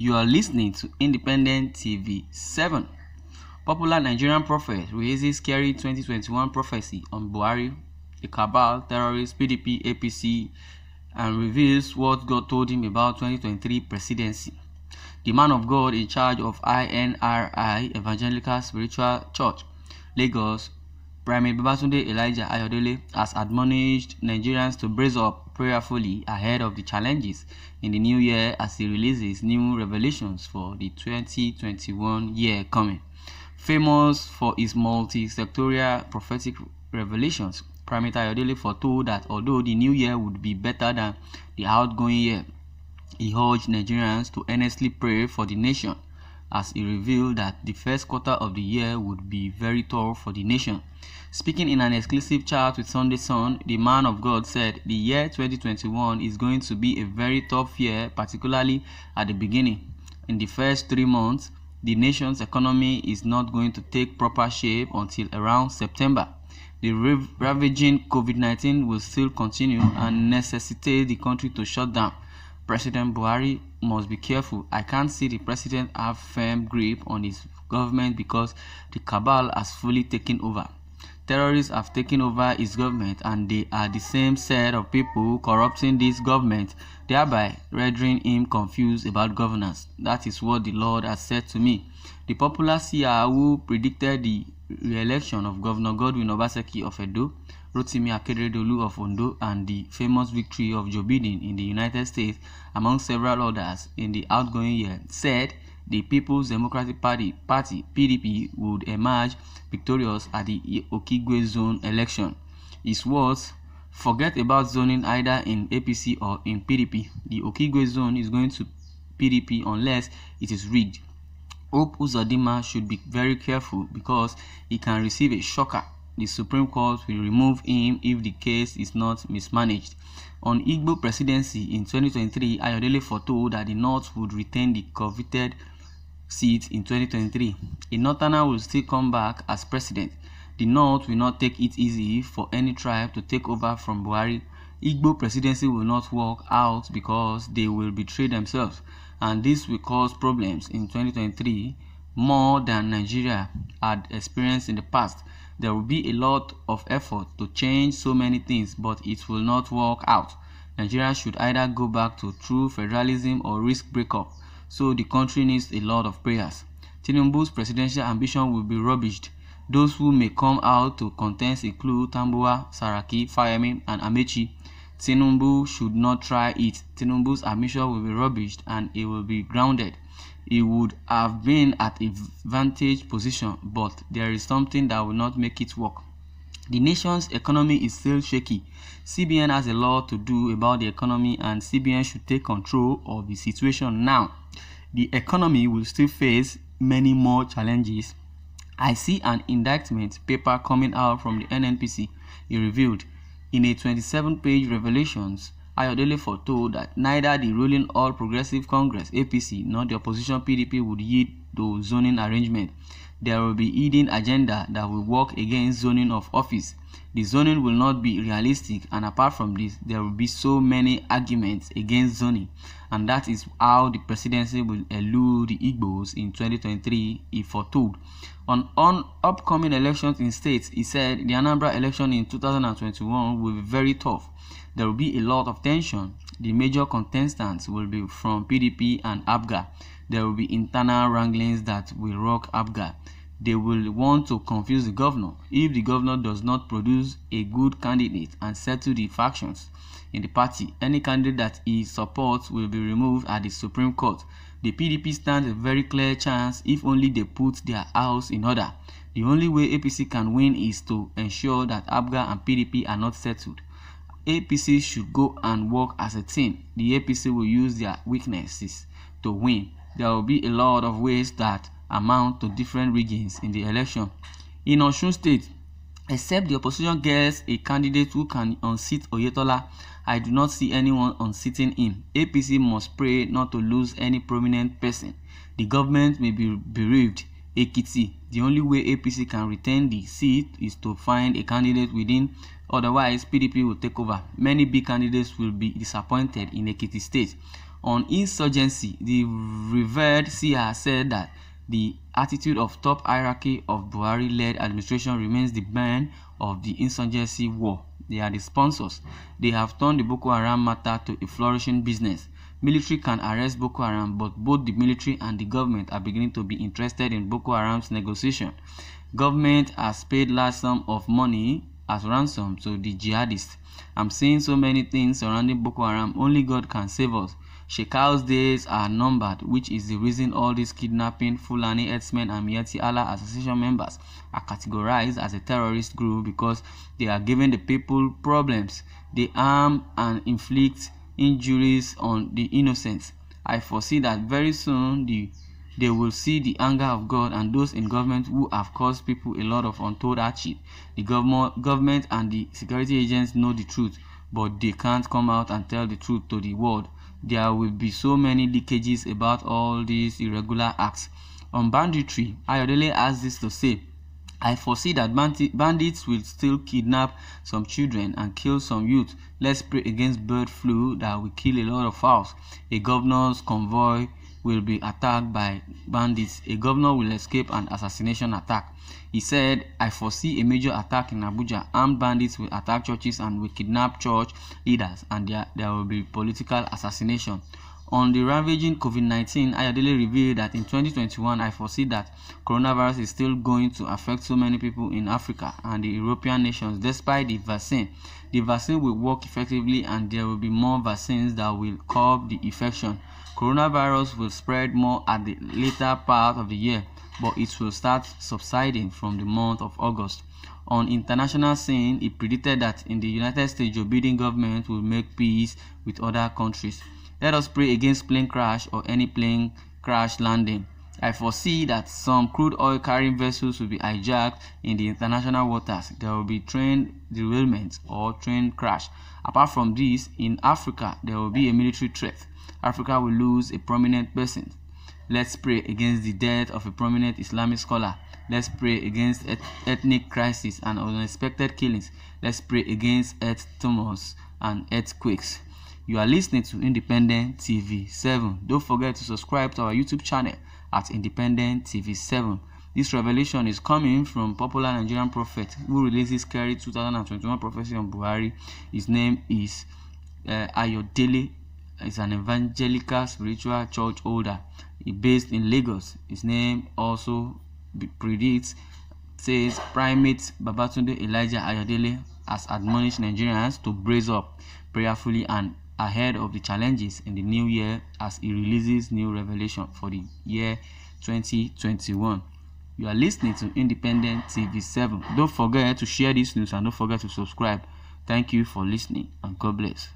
You are listening to Independent TV 7. Popular Nigerian prophet raises scary 2021 prophecy on Buhari, a cabal, terrorist, PDP, APC, and reveals what God told him about 2023 presidency. The man of God in charge of INRI Evangelical Spiritual Church, Lagos, Primate Babatunde Elijah Ayodele, has admonished Nigerians to brace up prayerfully ahead of the challenges in the new year as he releases new revelations for the 2021 year coming. Famous for his multi-sectorial prophetic revelations, Primate Tayodele foretold that although the new year would be better than the outgoing year, he urged Nigerians to earnestly pray for the nation as he revealed that the first quarter of the year would be very tough for the nation. Speaking in an exclusive chat with Sunday Sun, the man of God said, The year 2021 is going to be a very tough year, particularly at the beginning. In the first three months, the nation's economy is not going to take proper shape until around September. The ravaging COVID 19 will still continue and necessitate the country to shut down. President Buhari must be careful. I can't see the president have firm grip on his government because the cabal has fully taken over. Terrorists have taken over his government and they are the same set of people corrupting this government, thereby rendering him confused about governance. That is what the Lord has said to me. The popular seer who predicted the re-election of Governor Godwin Obaseki of Edo Rotimi Akeredolu of Ondo and the famous victory of Joe Biden in the United States, among several others in the outgoing year, said the People's Democratic Party, Party PDP, would emerge victorious at the Okigwe zone election. His words forget about zoning either in APC or in PDP. The Okigwe zone is going to PDP unless it is rigged. Hope Uzodinma should be very careful because he can receive a shocker the Supreme Court will remove him if the case is not mismanaged. On Igbo presidency in 2023, Ayodele foretold that the North would retain the coveted seat in 2023. A Northerner will still come back as president. The North will not take it easy for any tribe to take over from Buhari. Igbo presidency will not work out because they will betray themselves, and this will cause problems in 2023 more than Nigeria had experienced in the past. There will be a lot of effort to change so many things but it will not work out. Nigeria should either go back to true federalism or risk breakup. So the country needs a lot of prayers. Tinubu's presidential ambition will be rubbished. Those who may come out to contest include Tambua, Saraki, Fayemi, and Amechi. Tinubu should not try it. Tinubu's ambition will be rubbished and it will be grounded. he would have been at a vantage position, but there is something that will not make it work. The nation's economy is still shaky. CBN has a lot to do about the economy, and CBN should take control of the situation now. The economy will still face many more challenges. I see an indictment paper coming out from the NNPC, he revealed. In a 27 page revelations, Ayodele foretold that neither the ruling All Progressive Congress APC nor the opposition PDP would yield to zoning arrangement. There will be hidden agenda that will work against zoning of office. The zoning will not be realistic and apart from this, there will be so many arguments against zoning and that is how the presidency will elude the Igbos in 2023, he foretold. On, on upcoming elections in states, he said the Anambra election in 2021 will be very tough there will be a lot of tension. The major contestants will be from PDP and ABGA. There will be internal wranglings that will rock ABGA. They will want to confuse the governor if the governor does not produce a good candidate and settle the factions in the party. Any candidate that he supports will be removed at the Supreme Court. The PDP stands a very clear chance if only they put their house in order. The only way APC can win is to ensure that ABGA and PDP are not settled. APC should go and work as a team. The APC will use their weaknesses to win. There will be a lot of ways that amount to different regions in the election. In Osun State, except the opposition gets a candidate who can unseat Oyetola, I do not see anyone unseating him. APC must pray not to lose any prominent person. The government may be bereaved Ekiti, the only way APC can retain the seat is to find a candidate within, otherwise PDP will take over. Many big candidates will be disappointed in Ekiti state. On insurgency, the revered CR said that the attitude of top hierarchy of Buhari-led administration remains the burn of the insurgency war. They are the sponsors. They have turned the Boko Haram matter to a flourishing business military can arrest Boko Haram, but both the military and the government are beginning to be interested in Boko Haram's negotiation. Government has paid large sum of money as ransom to the jihadists. I'm seeing so many things surrounding Boko Haram. Only God can save us. Shekau's days are numbered, which is the reason all these kidnapping, Fulani herdsmen, and Mieti Allah association members are categorized as a terrorist group because they are giving the people problems. They arm and inflict injuries on the innocent. I foresee that very soon the, they will see the anger of God and those in government who have caused people a lot of untold hardship. The government, government and the security agents know the truth, but they can't come out and tell the truth to the world. There will be so many leakages about all these irregular acts. On banditry, Ayodele has this to say I foresee that bandits will still kidnap some children and kill some youth. Let's pray against bird flu that will kill a lot of fowls. A governor's convoy will be attacked by bandits. A governor will escape an assassination attack. He said, I foresee a major attack in Abuja. Armed bandits will attack churches and will kidnap church leaders, and there, there will be political assassination. On the ravaging COVID 19, Ayadele revealed that in 2021, I foresee that coronavirus is still going to affect so many people in Africa and the European nations despite the vaccine. The vaccine will work effectively, and there will be more vaccines that will curb the infection. Coronavirus will spread more at the later part of the year, but it will start subsiding from the month of August. On international scene, he predicted that in the United States, Joe Biden government will make peace with other countries. Let us pray against plane crash or any plane crash landing. I foresee that some crude oil carrying vessels will be hijacked in the international waters. There will be train derailments or train crash. Apart from this, in Africa, there will be a military threat. Africa will lose a prominent person. Let's pray against the death of a prominent Islamic scholar. Let's pray against et ethnic crisis and unexpected killings. Let's pray against earth tumors and earthquakes. You are listening to Independent TV 7. Don't forget to subscribe to our YouTube channel at Independent TV 7. This revelation is coming from popular Nigerian prophet who releases scary 2021 prophecy on Buhari. His name is uh, Ayodele. He's an evangelical spiritual church holder. He based in Lagos. His name also predicts says primate Babatunde Elijah Ayodele has admonished Nigerians to brace up prayerfully and ahead of the challenges in the new year as he releases new revelation for the year 2021. You are listening to Independent TV 7. Don't forget to share this news and don't forget to subscribe. Thank you for listening and God bless.